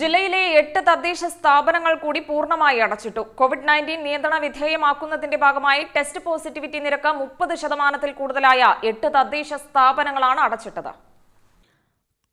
ജില്ലയിലെ എട്ട് തദ്ദേശ സ്ഥാപനങ്ങൾ കൂടി പൂർണ്ണമായി അടച്ചിട്ടു കോവിഡ് നയൻറ്റീൻ നിയന്ത്രണ വിധേയമാക്കുന്നതിന്റെ ഭാഗമായി ടെസ്റ്റ് പോസിറ്റിവിറ്റി നിരക്ക് മുപ്പത് ശതമാനത്തിൽ കൂടുതലായ എട്ട് തദ്ദേശ സ്ഥാപനങ്ങളാണ് അടച്ചിട്ടത്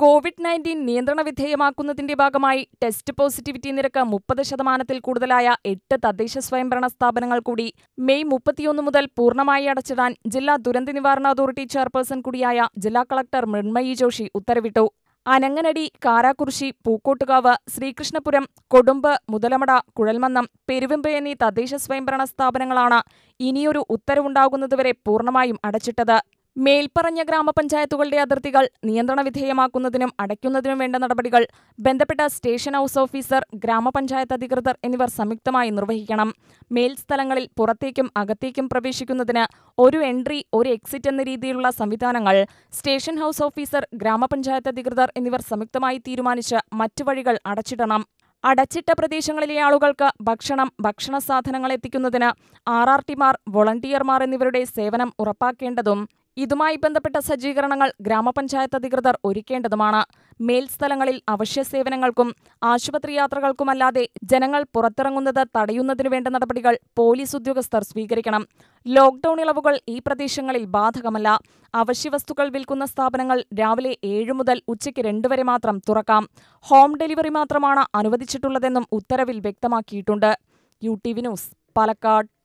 കോവിഡ് നയൻറ്റീൻ നിയന്ത്രണ വിധേയമാക്കുന്നതിന്റെ ഭാഗമായി ടെസ്റ്റ് പോസിറ്റിവിറ്റി നിരക്ക് മുപ്പത് ശതമാനത്തിൽ കൂടുതലായ എട്ട് തദ്ദേശ സ്വയംഭരണ സ്ഥാപനങ്ങൾ കൂടി മെയ് മുപ്പത്തിയൊന്ന് മുതൽ പൂർണ്ണമായി അടച്ചിടാൻ ജില്ലാ ദുരന്ത നിവാരണ അതോറിറ്റി ചെയർപേഴ്സൺ കൂടിയായ ജില്ലാ കളക്ടർ മൃണ്മയി ജോഷി ഉത്തരവിട്ടു അനങ്ങനടി കാരാക്കുറിശി പൂക്കോട്ടുകാവ് ശ്രീകൃഷ്ണപുരം കൊടുമ്പ് മുതലമട കുഴൽമന്നം പെരുവെമ്പ് എന്നീ തദ്ദേശ സ്വയംഭരണ സ്ഥാപനങ്ങളാണ് ഇനിയൊരു ഉത്തരവുണ്ടാകുന്നതുവരെ പൂർണ്ണമായും അടച്ചിട്ടത് മേൽപ്പറഞ്ഞ ഗ്രാമപഞ്ചായത്തുകളുടെ അതിർത്തികൾ നിയന്ത്രണ വിധേയമാക്കുന്നതിനും അടയ്ക്കുന്നതിനും വേണ്ട നടപടികൾ ബന്ധപ്പെട്ട സ്റ്റേഷൻ ഹൌസ് ഓഫീസർ ഗ്രാമപഞ്ചായത്ത് അധികൃതർ എന്നിവർ സംയുക്തമായി നിർവഹിക്കണം മേൽ സ്ഥലങ്ങളിൽ പുറത്തേക്കും അകത്തേക്കും പ്രവേശിക്കുന്നതിന് ഒരു എൻട്രി ഒരു എക്സിറ്റ് എന്ന രീതിയിലുള്ള സംവിധാനങ്ങൾ സ്റ്റേഷൻ ഹൌസ് ഓഫീസർ ഗ്രാമപഞ്ചായത്ത് അധികൃതർ എന്നിവർ സംയുക്തമായി തീരുമാനിച്ച് മറ്റു വഴികൾ അടച്ചിടണം അടച്ചിട്ട പ്രദേശങ്ങളിലെ ആളുകൾക്ക് ഭക്ഷണം ഭക്ഷണ സാധനങ്ങൾ എത്തിക്കുന്നതിന് ആർ ആർ ടിമാർ വോളണ്ടിയർമാർ എന്നിവരുടെ സേവനം ഉറപ്പാക്കേണ്ടതും ഇതുമായി ബന്ധപ്പെട്ട സജ്ജീകരണങ്ങൾ ഗ്രാമപഞ്ചായത്ത് അധികൃതർ ഒരുക്കേണ്ടതുമാണ് മേൽസ്ഥലങ്ങളിൽ അവശ്യ സേവനങ്ങൾക്കും ആശുപത്രി യാത്രകൾക്കുമല്ലാതെ ജനങ്ങൾ പുറത്തിറങ്ങുന്നത് തടയുന്നതിനു വേണ്ട നടപടികൾ പോലീസ് ഉദ്യോഗസ്ഥർ സ്വീകരിക്കണം ലോക്ഡൌൺ ഇളവുകൾ ഈ പ്രദേശങ്ങളിൽ ബാധകമല്ല വസ്തുക്കൾ വിൽക്കുന്ന സ്ഥാപനങ്ങൾ രാവിലെ ഏഴ് മുതൽ ഉച്ചയ്ക്ക് രണ്ട് വരെ മാത്രം തുറക്കാം ഹോം ഡെലിവറി മാത്രമാണ് അനുവദിച്ചിട്ടുള്ളതെന്നും ഉത്തരവിൽ വ്യക്തമാക്കിയിട്ടുണ്ട് U T V news Palakkad